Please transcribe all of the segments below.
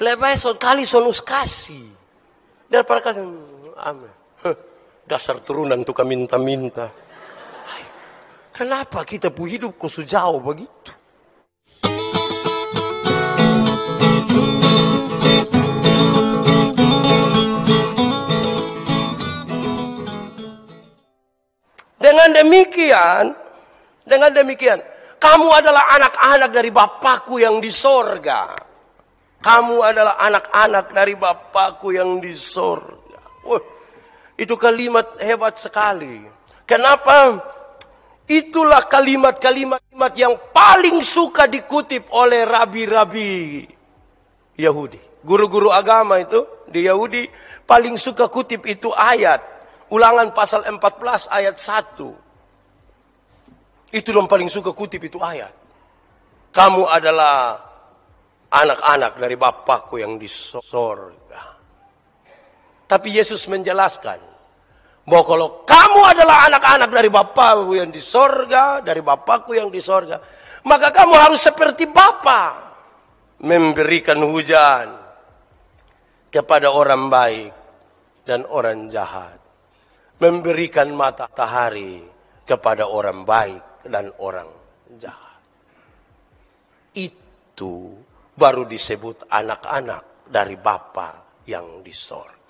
Lebih son kali son uskasi. Daripada kasih amin. Dasar turunan tuh kami minta-minta. Kenapa kita pun hidup kok sejauh begitu? Dengan demikian, dengan demikian, kamu adalah anak-anak dari Bapakku yang di sorga. Kamu adalah anak-anak dari Bapakku yang di surga. Wah, itu kalimat hebat sekali. Kenapa? Itulah kalimat-kalimat yang paling suka dikutip oleh rabi-rabi Yahudi. Guru-guru agama itu di Yahudi paling suka kutip itu ayat. Ulangan pasal 14 ayat 1. Itu yang paling suka kutip itu ayat. Kamu adalah anak-anak dari Bapakku yang di sorga. Tapi Yesus menjelaskan bahwa kalau kamu adalah anak-anak dari Bapakku yang di sorga, dari Bapakku yang di sorga, maka kamu harus seperti Bapa memberikan hujan kepada orang baik dan orang jahat. Memberikan matahari kepada orang baik dan orang jahat. Itu baru disebut anak-anak dari Bapa yang di sorga.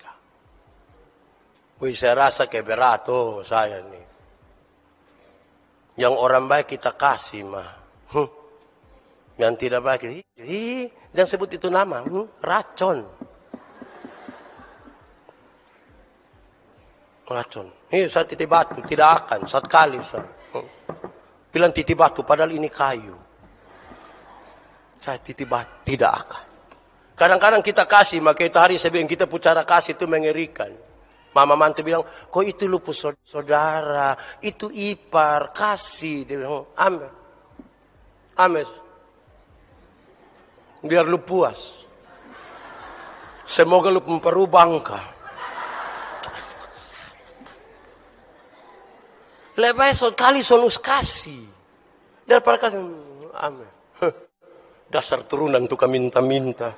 Wih, saya rasa keberat oh saya nih. Yang orang baik kita kasih mah. Hm. Yang tidak baik, hi, jangan sebut itu nama, hm, racun. Racun. Ini saat titip batu, tidak akan, saat kali saya. Hm. Bilang titip batu, padahal ini kayu. Saya tiba tidak akan. Kadang-kadang kita kasih, maka itu hari saya bilang kita pucara kasih itu mengerikan. Mama mantu bilang, kok itu lupus saudara, itu ipar, kasih. Dia bilang, amin. Amin. Biar lu puas. Semoga lu memperubangka. Lebih baik sekali solus kasih. Daripada kasih. Amin. Dasar turunan tukang minta-minta.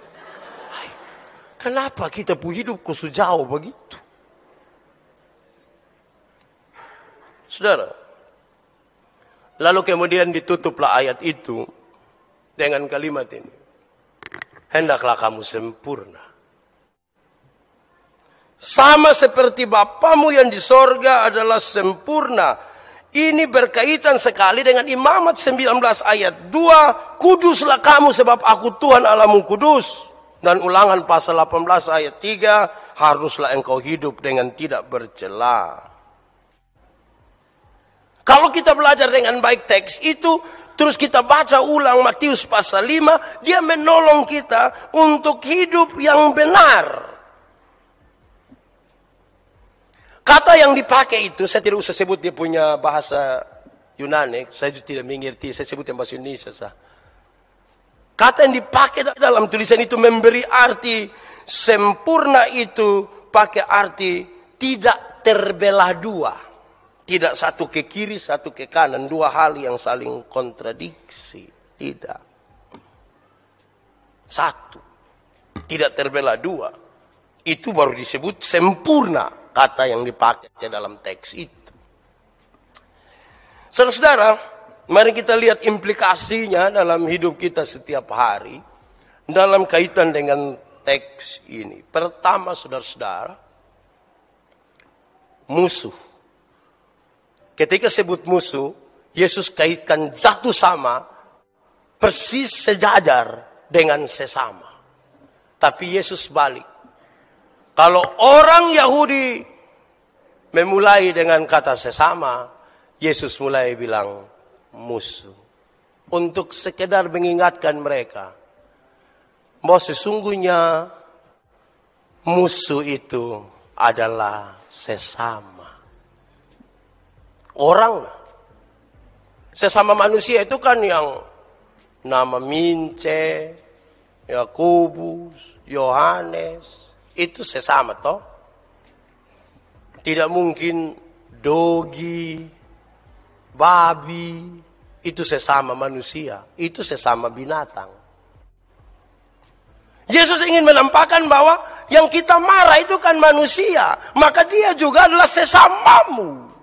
Kenapa kita pun hidup kok sejauh begitu? Saudara, lalu kemudian ditutuplah ayat itu dengan kalimat ini. Hendaklah kamu sempurna. Sama seperti Bapamu yang di sorga adalah sempurna ini berkaitan sekali dengan imamat 19 ayat 2. Kuduslah kamu sebab aku Tuhan alamu kudus. Dan ulangan pasal 18 ayat 3. Haruslah engkau hidup dengan tidak bercela. Kalau kita belajar dengan baik teks itu. Terus kita baca ulang Matius pasal 5. Dia menolong kita untuk hidup yang benar. Kata yang dipakai itu, saya tidak usah sebut dia punya bahasa Yunani, saya tidak mengerti, saya sebut yang bahasa Indonesia. Sah. Kata yang dipakai dalam tulisan itu memberi arti sempurna itu pakai arti tidak terbelah dua. Tidak satu ke kiri, satu ke kanan. Dua hal yang saling kontradiksi. Tidak. Satu. Tidak terbelah dua. Itu baru disebut sempurna kata yang dipakai dalam teks itu. Saudara-saudara, mari kita lihat implikasinya dalam hidup kita setiap hari dalam kaitan dengan teks ini. Pertama, saudara-saudara, musuh. Ketika sebut musuh, Yesus kaitkan jatuh sama persis sejajar dengan sesama. Tapi Yesus balik. Kalau orang Yahudi memulai dengan kata sesama, Yesus mulai bilang musuh. Untuk sekedar mengingatkan mereka bahwa sesungguhnya musuh itu adalah sesama. Orang sesama manusia itu kan yang nama Mince, Yakobus, Yohanes, itu sesama toh. Tidak mungkin dogi, babi, itu sesama manusia, itu sesama binatang. Yesus ingin menampakkan bahwa yang kita marah itu kan manusia, maka dia juga adalah sesamamu.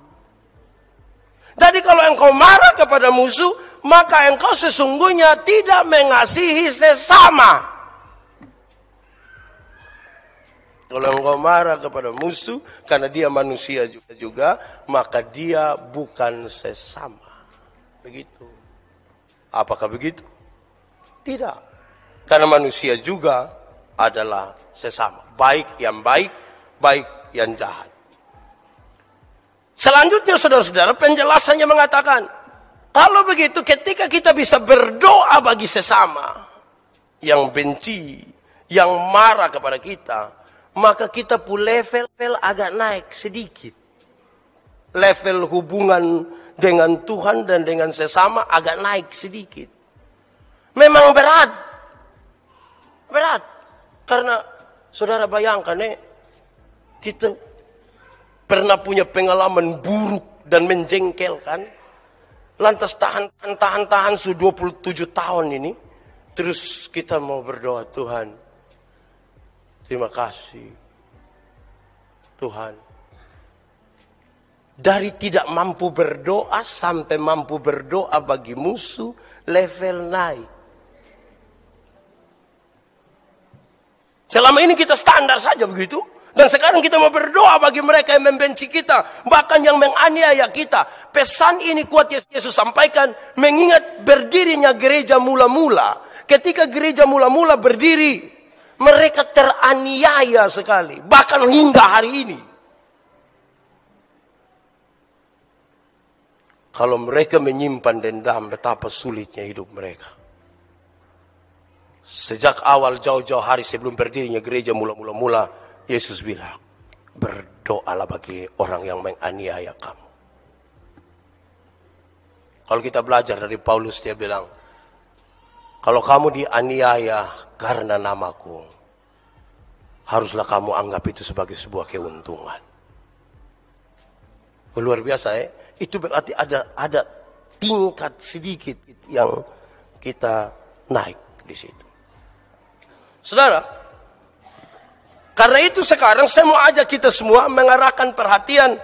Jadi kalau engkau marah kepada musuh, maka engkau sesungguhnya tidak mengasihi sesama. Kalau engkau marah kepada musuh karena dia manusia juga, juga maka dia bukan sesama. Begitu. Apakah begitu? Tidak. Karena manusia juga adalah sesama. Baik yang baik, baik yang jahat. Selanjutnya saudara-saudara penjelasannya mengatakan, kalau begitu ketika kita bisa berdoa bagi sesama yang benci, yang marah kepada kita, maka kita pun level-level agak naik sedikit. Level hubungan dengan Tuhan dan dengan sesama agak naik sedikit. Memang berat. Berat. Karena saudara bayangkan ya, kita pernah punya pengalaman buruk dan menjengkelkan. Lantas tahan, tahan, tahan, tahan su 27 tahun ini. Terus kita mau berdoa Tuhan Terima kasih. Tuhan. Dari tidak mampu berdoa sampai mampu berdoa bagi musuh, level naik. Selama ini kita standar saja begitu. Dan sekarang kita mau berdoa bagi mereka yang membenci kita. Bahkan yang menganiaya kita. Pesan ini kuat Yesus sampaikan. Mengingat berdirinya gereja mula-mula. Ketika gereja mula-mula berdiri mereka teraniaya sekali, bahkan hingga hari ini. Kalau mereka menyimpan dendam, betapa sulitnya hidup mereka. Sejak awal jauh-jauh hari sebelum berdirinya gereja mula-mula-mula, Yesus bilang, berdoalah bagi orang yang menganiaya kamu. Kalau kita belajar dari Paulus, dia bilang, kalau kamu dianiaya karena namaku, haruslah kamu anggap itu sebagai sebuah keuntungan. Luar biasa ya. Itu berarti ada ada tingkat sedikit yang kita naik di situ. Saudara, karena itu sekarang saya mau ajak kita semua mengarahkan perhatian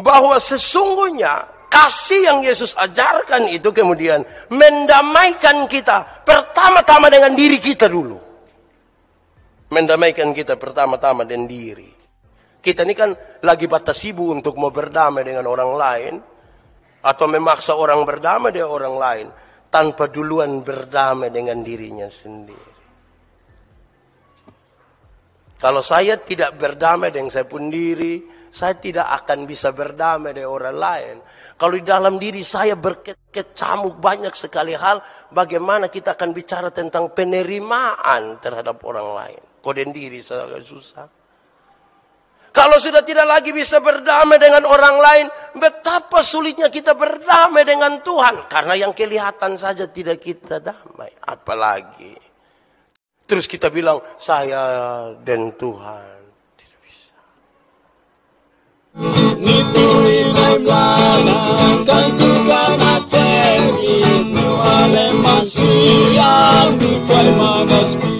bahwa sesungguhnya Kasih yang Yesus ajarkan itu kemudian mendamaikan kita pertama-tama dengan diri kita dulu. Mendamaikan kita pertama-tama dengan diri. Kita ini kan lagi batas ibu untuk mau berdamai dengan orang lain. Atau memaksa orang berdamai dengan orang lain. Tanpa duluan berdamai dengan dirinya sendiri. Kalau saya tidak berdamai dengan saya pun diri, saya tidak akan bisa berdamai dengan orang lain. Kalau di dalam diri saya berkecamuk banyak sekali hal, bagaimana kita akan bicara tentang penerimaan terhadap orang lain. Koden diri saya susah. Kalau sudah tidak lagi bisa berdamai dengan orang lain, betapa sulitnya kita berdamai dengan Tuhan. Karena yang kelihatan saja tidak kita damai. Apalagi. Terus kita bilang, saya dan Tuhan. Ni María, mi tu hermano